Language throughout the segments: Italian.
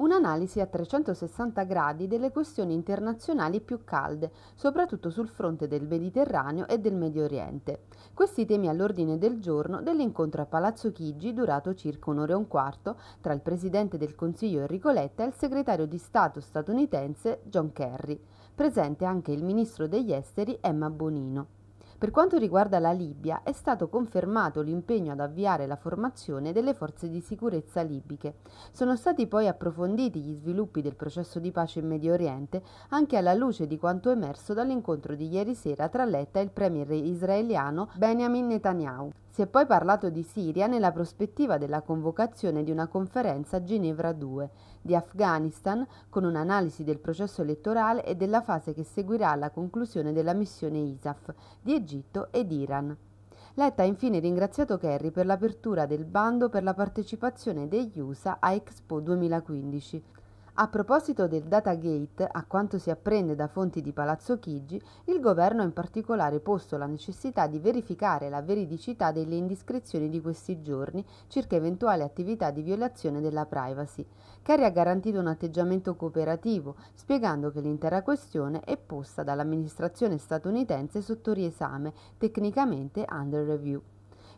Un'analisi a 360 gradi delle questioni internazionali più calde, soprattutto sul fronte del Mediterraneo e del Medio Oriente. Questi temi all'ordine del giorno dell'incontro a Palazzo Chigi durato circa un'ora e un quarto tra il Presidente del Consiglio Enrico Letta e il Segretario di Stato statunitense John Kerry. Presente anche il Ministro degli Esteri Emma Bonino. Per quanto riguarda la Libia, è stato confermato l'impegno ad avviare la formazione delle forze di sicurezza libiche. Sono stati poi approfonditi gli sviluppi del processo di pace in Medio Oriente, anche alla luce di quanto emerso dall'incontro di ieri sera tra Letta e il premier israeliano Benjamin Netanyahu. Si è poi parlato di Siria nella prospettiva della convocazione di una conferenza a Ginevra 2, di Afghanistan con un'analisi del processo elettorale e della fase che seguirà alla conclusione della missione ISAF, di Egitto ed Iran. Letta ha infine ringraziato Kerry per l'apertura del bando per la partecipazione degli USA a Expo 2015, a proposito del datagate, a quanto si apprende da fonti di Palazzo Chigi, il governo ha in particolare posto la necessità di verificare la veridicità delle indiscrezioni di questi giorni circa eventuali attività di violazione della privacy. Cari ha garantito un atteggiamento cooperativo, spiegando che l'intera questione è posta dall'amministrazione statunitense sotto riesame, tecnicamente under review.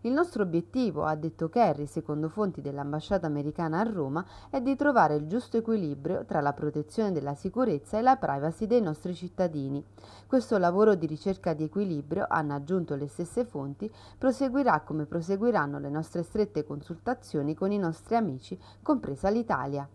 Il nostro obiettivo, ha detto Kerry, secondo fonti dell'ambasciata americana a Roma, è di trovare il giusto equilibrio tra la protezione della sicurezza e la privacy dei nostri cittadini. Questo lavoro di ricerca di equilibrio, hanno aggiunto le stesse fonti, proseguirà come proseguiranno le nostre strette consultazioni con i nostri amici, compresa l'Italia.